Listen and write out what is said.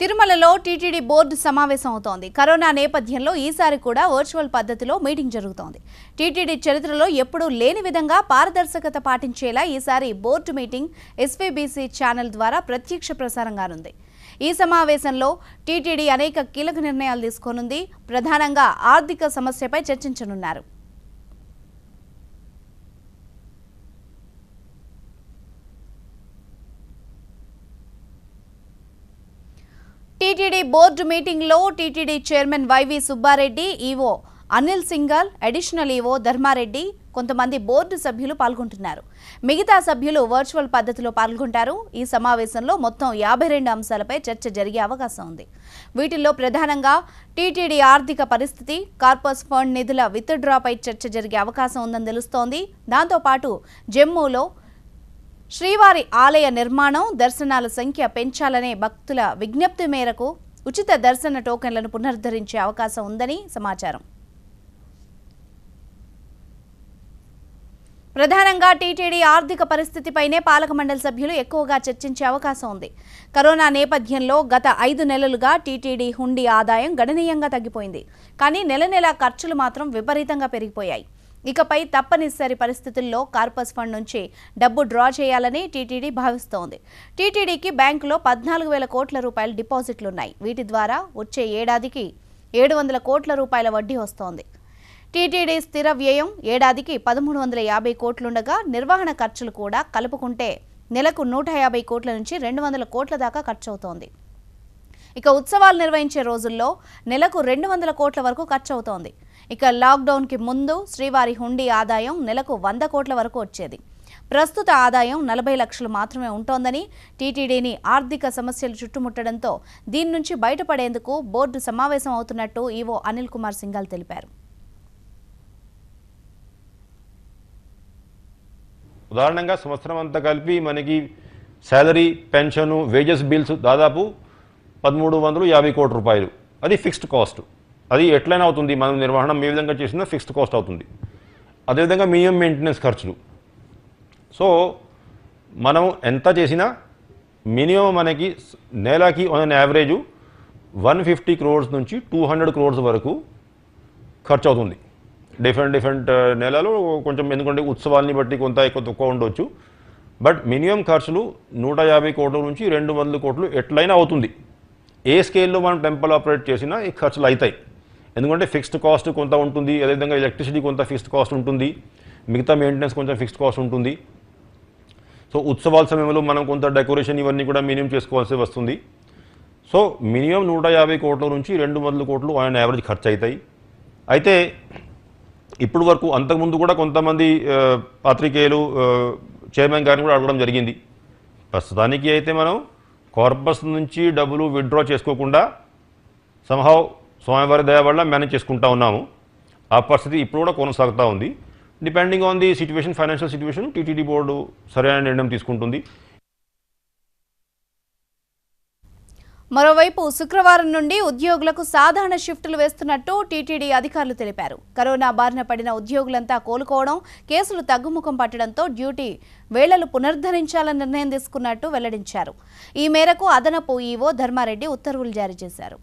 తిరుమలలో TTD board సమావేశం అవుతోంది కరోనా నేపథ్యంలో ఈసారి కూడా వర్చువల్ పద్ధతిలో మీటింగ్ జరుగుతోంది టీటీడీ చరిత్రలో ఎప్పుడూ లేని విధంగా పారదర్శకత పాటించేలా ఈసారి బోర్డు మీటింగ్ ఎస్వీబీసీ ఛానల్ ద్వారా ప్రత్యక్ష ప్రసారంగా ఉంది ఈ సమావేశంలో టీటీడీ అనేక కీలక నిర్ణయాలు తీసుకోనుంది ప్రధానంగా ఆర్థిక సమస్యపై చర్చించనున్నారు టీటీడీ బోర్డు మీటింగ్లో TTD chairman Y V Subba Reddy EO Anil Singhal additional EO Dharma Reddy కొంతమంది బోర్డు సభ్యులు పాల్గొంటున్నారు మిగతా సభ్యులు వర్చువల్ పద్ధతిలో పాల్గొంటారు ఈ సమావేశంలో మొత్తం యాభై రెండు అంశాలపై చర్చ జరిగే అవకాశం ఉంది వీటిల్లో ప్రధానంగా టీటీడీ ఆర్థిక పరిస్థితి కార్పస్ ఫండ్ నిధుల విత్డ్రాపై చర్చ జరిగే అవకాశం ఉందని తెలుస్తోంది దాంతోపాటు జమ్మూలో శ్రీవారి ఆలయ నిర్మాణం దర్శనాల సంఖ్య పెంచాలనే భక్తుల విజ్ఞప్తి మేరకు ఉచిత దర్శన టోకెన్లను పునరుద్ధరించే అవకాశం ఉందని సమాచారం ప్రధానంగా టీటీడీ ఆర్థిక పరిస్థితిపైనే పాలక మండలి సభ్యులు ఎక్కువగా చర్చించే అవకాశం ఉంది కరోనా నేపథ్యంలో గత ఐదు నెలలుగా టీటీడీ హుండీ ఆదాయం గణనీయంగా తగ్గిపోయింది కానీ నెల నెలా ఖర్చులు మాత్రం విపరీతంగా పెరిగిపోయాయి ఇకపై తప్పనిసరి పరిస్థితుల్లో కార్పస్ ఫండ్ నుంచి డబ్బు డ్రా చేయాలని టీటీడీ భావిస్తోంది టీటీడీకి బ్యాంకులో పద్నాలుగు వేల కోట్ల రూపాయల డిపాజిట్లున్నాయి వీటి ద్వారా వచ్చే ఏడాదికి ఏడు వందల కోట్ల రూపాయల వడ్డీ వస్తోంది టీటీడీ స్థిర వ్యయం ఏడాదికి పదమూడు వందల యాభై కోట్లుండగా నిర్వహణ ఖర్చులు కూడా కలుపుకుంటే నెలకు నూట యాభై కోట్ల నుంచి రెండు వందల కోట్ల దాకా ఖర్చవుతోంది ఇక ఉత్సవాలు నిర్వహించే రోజుల్లో నెలకు రెండు వందల కోట్ల వరకు ఖర్చవుతోంది ఇక లాక్డౌన్కి ముందు శ్రీవారి హుండీ ఆదాయం నెలకు వంద కోట్ల వరకు వచ్చేది ప్రస్తుత ఆదాయం నలభై లక్షలు మాత్రమే ఉంటోందని టీటీడీని ఆర్థిక సమస్యలు చుట్టుముట్టడంతో దీని నుంచి బయటపడేందుకు బోర్డు సమావేశం అవుతున్నట్టు ఈవో అనిల్ కుమార్ సింఘాల్ తెలిపారు ఉదాహరణంగా సంవత్సరం అంతా కలిపి మనకి శాలరీ పెన్షన్ వేజెస్ బిల్స్ దాదాపు పదమూడు వందలు యాభై కోట్ల రూపాయలు అది ఫిక్స్డ్ కాస్ట్ అది ఎట్లయినా అవుతుంది మనం నిర్వహణ మీ విధంగా చేసినా ఫిక్స్డ్ కాస్ట్ అవుతుంది అదేవిధంగా మినిమం మెయింటెనెన్స్ ఖర్చులు సో మనం ఎంత చేసినా మినిమం మనకి నెలకి on average one fifty crores నుంచి టూ హండ్రెడ్ క్రోడ్స్ వరకు ఖర్చు అవుతుంది డిఫరెంట్ డిఫరెంట్ నెలలో కొంచెం ఎందుకంటే ఉత్సవాల్ని బట్టి కొంత ఎక్కువ తక్కువ ఉండవచ్చు బట్ మినిమం ఖర్చులు నూట యాభై కోట్ల నుంచి రెండు వందల కోట్లు ఎట్లయినా అవుతుంది ఏ స్కేల్లో మనం టెంపుల్ ఆపరేట్ చేసినా ఈ ఖర్చులు అవుతాయి ఎందుకంటే ఫిక్స్డ్ కాస్ట్ కొంత ఉంటుంది అదేవిధంగా ఎలక్ట్రిసిటీ కొంత ఫిక్స్డ్ కాస్ట్ ఉంటుంది మిగతా మెయింటెనెన్స్ కొంచెం ఫిక్స్డ్ కాస్ట్ ఉంటుంది సో ఉత్సవాల సమయంలో మనం కొంత డెకరేషన్ ఇవన్నీ కూడా మినిమం చేసుకోవాల్సి వస్తుంది సో మినిమం నూట యాభై కోట్ల నుంచి రెండు వందల కోట్లు ఆయన యావరేజ్ ఖర్చు అవుతాయి అయితే ఇప్పటి వరకు అంతకుముందు కూడా కొంతమంది పాత్రికేయులు చైర్మన్ గారిని కూడా అడగడం జరిగింది ప్రస్తుతానికి అయితే మనం కార్పస్ నుంచి డబ్బులు విత్డ్రా చేసుకోకుండా సంహవ్ స్వామివారి దయ వల్ల మేనేజ్ చేసుకుంటా ఉన్నాము ఆ పరిస్థితి ఇప్పుడు కూడా కొనసాగుతూ ఉంది depending on the situation financial situation TTD board సరైన నిర్ణయం తీసుకుంటుంది మరోవైపు శుక్రవారం నుండి ఉద్యోగులకు సాధారణ షిఫ్టులు వేస్తున్నట్టు టీటీడీ అధికారులు తెలిపారు కరోనా బారిన పడిన ఉద్యోగులంతా కోలుకోవడం కేసులు తగ్గుముఖం పట్టడంతో డ్యూటీ వేళలు పునర్ధరించాలని నిర్ణయం తీసుకున్నట్టు వెల్లడించారు ఈ మేరకు అదనపు ఈవో ధర్మారెడ్డి ఉత్తర్వులు జారీ చేశారు